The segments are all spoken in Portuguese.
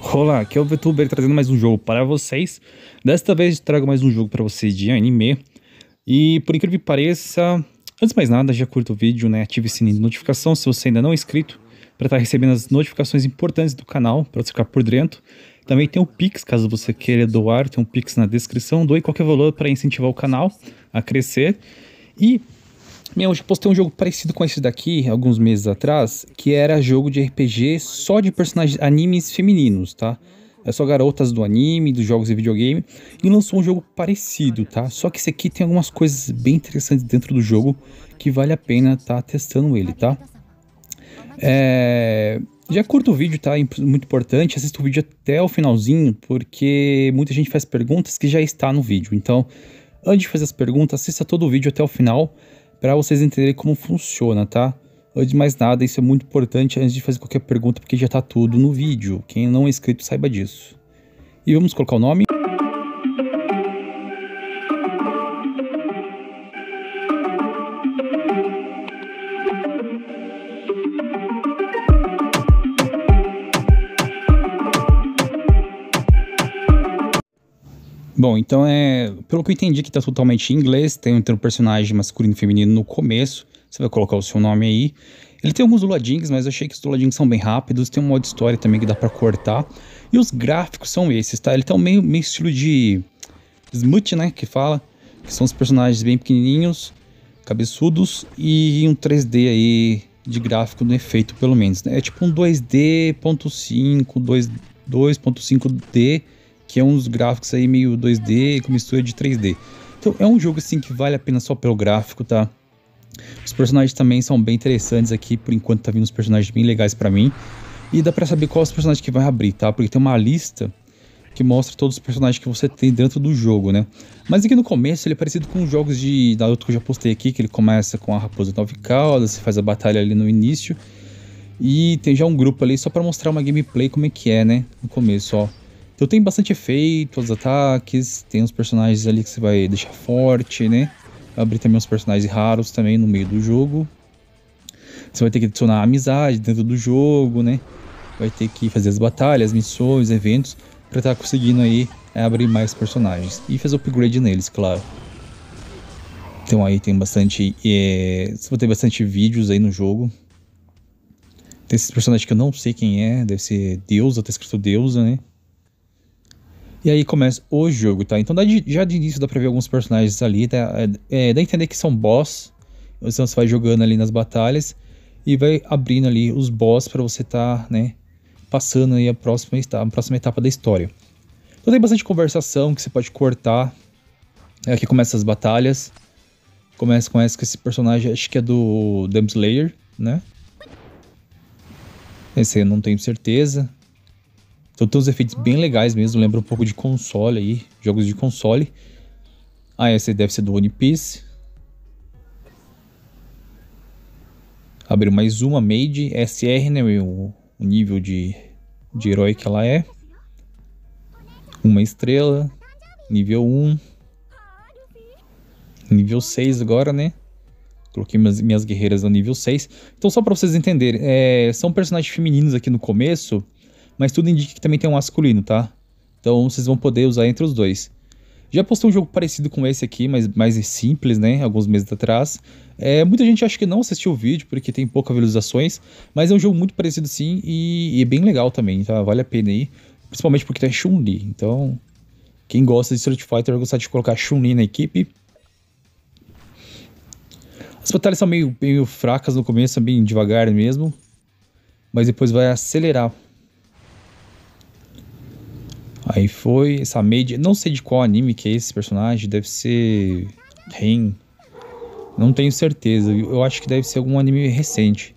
Olá, aqui é o VTuber trazendo mais um jogo para vocês. Desta vez trago mais um jogo para vocês de anime. E por incrível que pareça, antes de mais nada, já curta o vídeo, né? Ative o sininho de notificação se você ainda não é inscrito, para estar tá recebendo as notificações importantes do canal, para você ficar por dentro. Também tem o Pix, caso você queira doar, tem um Pix na descrição. Doe qualquer valor para incentivar o canal a crescer. E meu, eu postei um jogo parecido com esse daqui, alguns meses atrás, que era jogo de RPG só de personagens animes femininos, tá? É só garotas do anime, dos jogos de videogame, e lançou um jogo parecido, tá? Só que esse aqui tem algumas coisas bem interessantes dentro do jogo que vale a pena tá testando ele, tá? É... Já curta o vídeo, tá? É muito importante. Assista o vídeo até o finalzinho, porque muita gente faz perguntas que já está no vídeo. Então, antes de fazer as perguntas, assista todo o vídeo até o final para vocês entenderem como funciona, tá? Antes de mais nada, isso é muito importante antes de fazer qualquer pergunta, porque já está tudo no vídeo. Quem não é inscrito, saiba disso. E vamos colocar o nome. Bom, então é. Pelo que eu entendi, que tá totalmente em inglês, tem um personagem masculino e feminino no começo. Você vai colocar o seu nome aí. Ele tem alguns doladinhos, mas eu achei que os doladinhos são bem rápidos. Tem um modo história também que dá para cortar. E os gráficos são esses, tá? Ele tem tá um meio, meio estilo de. Smut, né? Que fala. Que são os personagens bem pequenininhos, cabeçudos e um 3D aí de gráfico no efeito, pelo menos. Né? É tipo um 2D.5, 2.5D que é um dos gráficos aí meio 2D com mistura de 3D. Então é um jogo assim que vale a pena só pelo gráfico, tá? Os personagens também são bem interessantes aqui, por enquanto tá vindo uns personagens bem legais para mim. E dá para saber quais os personagens que vai abrir, tá? Porque tem uma lista que mostra todos os personagens que você tem dentro do jogo, né? Mas aqui no começo ele é parecido com os jogos de Naruto que eu já postei aqui, que ele começa com a raposa nove caudas, você faz a batalha ali no início. E tem já um grupo ali só para mostrar uma gameplay como é que é, né? No começo, ó. Então tem bastante efeito os ataques, tem uns personagens ali que você vai deixar forte, né? Abrir também uns personagens raros também no meio do jogo. Você vai ter que adicionar amizade dentro do jogo, né? Vai ter que fazer as batalhas, missões, eventos para estar tá conseguindo aí é, abrir mais personagens e fazer upgrade neles, claro. Então aí tem bastante, é... você vai ter bastante vídeos aí no jogo. Tem esses personagens que eu não sei quem é, deve ser Deusa, tá escrito Deusa, né? E aí começa o jogo, tá? Então já de início dá pra ver alguns personagens ali, tá? É, é dá a entender que são boss. Então você vai jogando ali nas batalhas e vai abrindo ali os boss para você tá, né? Passando aí a próxima, a próxima etapa da história. Então tem bastante conversação que você pode cortar. É aqui começa as batalhas. Começa, com esse personagem, acho que é do Slayer, né? Esse eu não tenho certeza. Então tem uns efeitos bem legais mesmo, lembra um pouco de console aí, jogos de console. Ah, essa deve ser do One Piece. Abriu mais uma, Made SR, né? O, o nível de, de herói que ela é. Uma estrela, nível 1. Nível 6 agora, né? Coloquei minhas, minhas guerreiras no nível 6. Então, só pra vocês entenderem, é, são personagens femininos aqui no começo mas tudo indica que também tem um masculino, tá? Então vocês vão poder usar entre os dois. Já postou um jogo parecido com esse aqui, mas mais simples, né? Alguns meses atrás. É, muita gente acha que não assistiu o vídeo, porque tem poucas visualizações, mas é um jogo muito parecido sim e, e é bem legal também, tá? Vale a pena aí. Principalmente porque tem tá Chun-Li. Então, quem gosta de Street Fighter vai gostar de colocar Chun-Li na equipe. As batalhas são meio, meio fracas no começo, são bem devagar mesmo. Mas depois vai acelerar Aí foi essa Made. Não sei de qual anime que é esse personagem. Deve ser. Ren. Não tenho certeza. Eu acho que deve ser algum anime recente.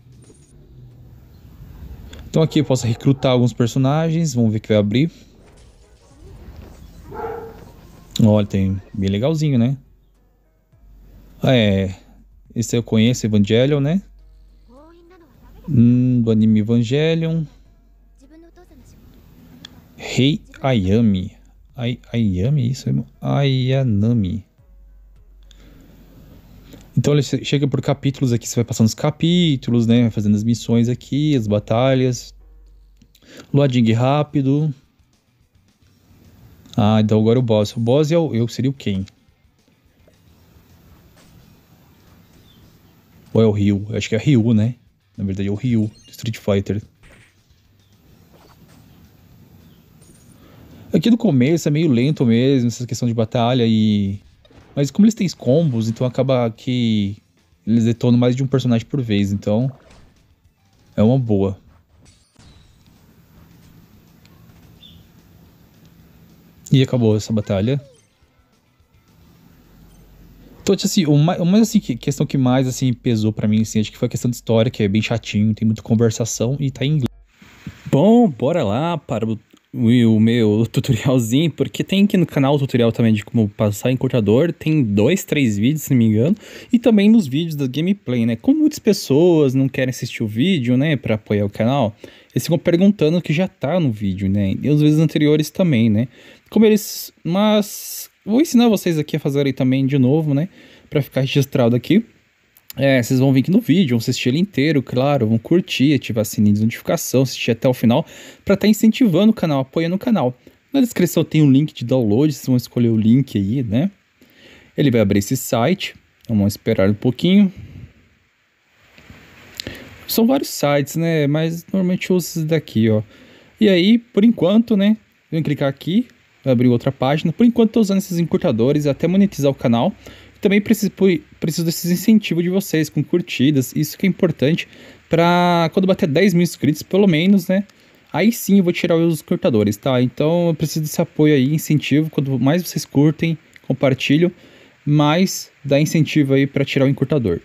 Então aqui eu posso recrutar alguns personagens. Vamos ver o que vai abrir. Olha, tem bem legalzinho, né? Ah, é. Esse eu conheço, Evangelion, né? Hum, do anime Evangelion. Rei Ayami. Ay, Ayami, isso é Ayanami. Então ele chega por capítulos aqui, você vai passando os capítulos, né? Vai fazendo as missões aqui, as batalhas. Loading rápido. Ah, então agora o boss. O boss é o, eu seria o Ken. Ou é o Ryu? Eu acho que é o Ryu, né? Na verdade é o Ryu do Street Fighter. Aqui no começo é meio lento mesmo, essa questão de batalha e. Mas como eles têm combos, então acaba que eles detonam mais de um personagem por vez, então. É uma boa. E acabou essa batalha. Então, assim, o mais, assim, questão que mais, assim, pesou para mim, assim, acho que foi a questão de história, que é bem chatinho, tem muita conversação e tá em inglês. Bom, bora lá para o o meu tutorialzinho, porque tem aqui no canal o tutorial também de como passar em cortador, tem dois, três vídeos, se não me engano, e também nos vídeos da gameplay, né? Como muitas pessoas não querem assistir o vídeo, né, para apoiar o canal, eles ficam perguntando o que já tá no vídeo, né? E os vídeos anteriores também, né? Como eles, mas vou ensinar vocês aqui a fazerem também de novo, né, para ficar registrado aqui. É, vocês vão vir aqui no vídeo, vão assistir ele inteiro, claro, vão curtir, ativar sininho de notificação, assistir até o final, para estar tá incentivando o canal, apoiando o canal. Na descrição tem um link de download, vocês vão escolher o link aí, né? Ele vai abrir esse site, vamos esperar um pouquinho. São vários sites, né? Mas normalmente eu uso esse daqui, ó. E aí, por enquanto, né? Vem clicar aqui, vai abrir outra página. Por enquanto, tô usando esses encurtadores até monetizar o canal. Também preciso, preciso desses incentivos de vocês, com curtidas. Isso que é importante para quando bater 10 mil inscritos, pelo menos, né? Aí sim eu vou tirar os cortadores, tá? Então eu preciso desse apoio aí, incentivo. Quanto mais vocês curtem, compartilham, mais dá incentivo aí para tirar o encurtador.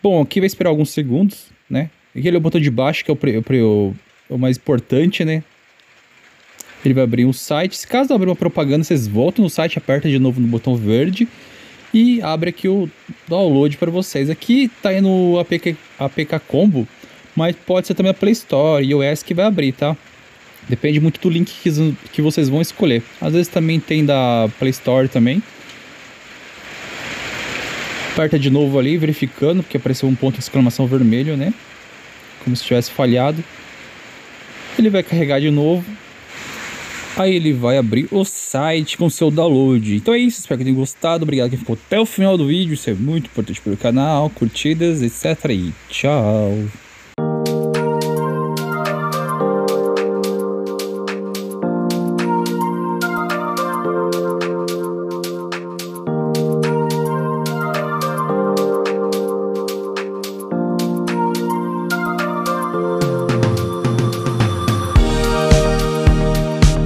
Bom, aqui vai esperar alguns segundos, né? Aquele é o botão de baixo, que é o, o, o mais importante, né? Ele vai abrir um site. Se caso abrir uma propaganda, vocês voltam no site, aperta de novo no botão verde e abre aqui o download para vocês. Aqui tá aí no APK, APK Combo, mas pode ser também a Play Store e iOS que vai abrir, tá? Depende muito do link que, que vocês vão escolher. Às vezes também tem da Play Store também. Aperta de novo ali, verificando, porque apareceu um ponto de exclamação vermelho, né? Como se tivesse falhado. Ele vai carregar de novo Aí ele vai abrir o site com seu download. Então é isso, espero que tenham gostado. Obrigado quem ficou até o final do vídeo. Isso é muito importante para o canal. Curtidas, etc. E tchau.